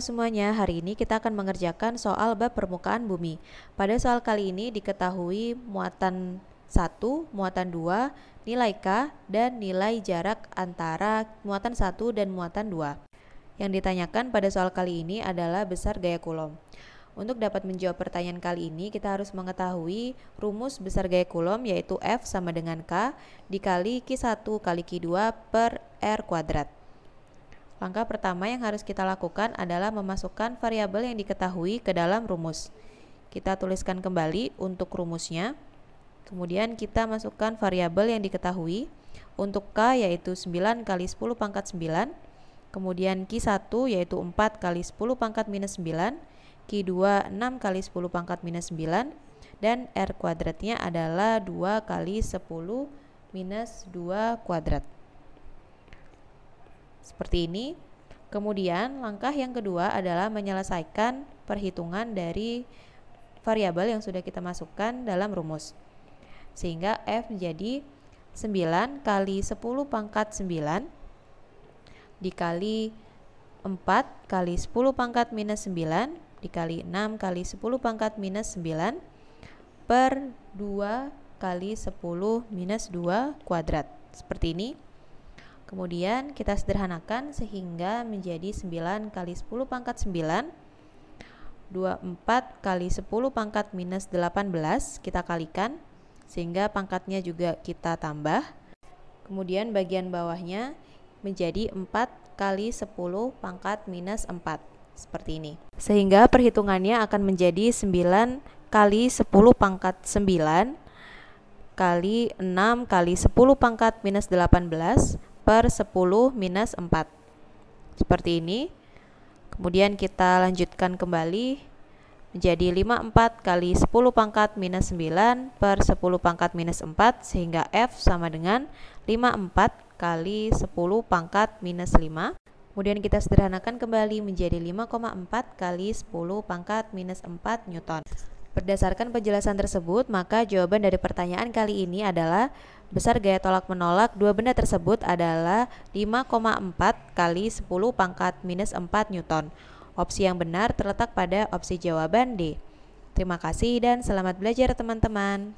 semuanya, hari ini kita akan mengerjakan soal bab permukaan bumi. Pada soal kali ini diketahui muatan 1, muatan 2, nilai K, dan nilai jarak antara muatan 1 dan muatan 2. Yang ditanyakan pada soal kali ini adalah besar gaya kulom. Untuk dapat menjawab pertanyaan kali ini, kita harus mengetahui rumus besar gaya kulom yaitu F sama dengan K dikali Q1 kali Q2 per R kuadrat. Langkah pertama yang harus kita lakukan adalah memasukkan variabel yang diketahui ke dalam rumus. Kita tuliskan kembali untuk rumusnya. Kemudian kita masukkan variabel yang diketahui untuk K yaitu 9 kali 10 pangkat 9, kemudian Q1 yaitu 4 kali 10 pangkat minus 9, Q2 6 kali 10 pangkat minus 9, dan R kuadratnya adalah 2 kali 10 minus 2 kuadrat. Seperti ini. Kemudian langkah yang kedua adalah menyelesaikan perhitungan dari variabel yang sudah kita masukkan dalam rumus. Sehingga F menjadi 9 kali 10 pangkat 9 dikali 4 kali 10 pangkat minus 9 dikali 6 kali 10 pangkat minus 9 per 2 kali 10 minus 2 kuadrat. Seperti ini. Kemudian kita sederhanakan sehingga menjadi 9 kali 10 pangkat 9 24 kali 10 pangkat minus 18 kita kalikan sehingga pangkatnya juga kita tambah kemudian bagian bawahnya menjadi 4 kali 10 pangkat minus 4 seperti ini sehingga perhitungannya akan menjadi 9 kali 10 pangkat 9 kali 6 kali 10 pangkat minus 18 per 10 minus 4. Seperti ini. Kemudian kita lanjutkan kembali menjadi 54 kali 10 pangkat minus 9 per 10 pangkat minus 4 sehingga F sama dengan 54 kali 10 pangkat minus 5. Kemudian kita sederhanakan kembali menjadi 5,4 kali 10 pangkat minus 4 Newton. Berdasarkan penjelasan tersebut, maka jawaban dari pertanyaan kali ini adalah besar gaya tolak menolak, dua benda tersebut adalah 5,4 kali 10 pangkat minus 4 Newton. Opsi yang benar terletak pada opsi jawaban D. Terima kasih dan selamat belajar teman-teman.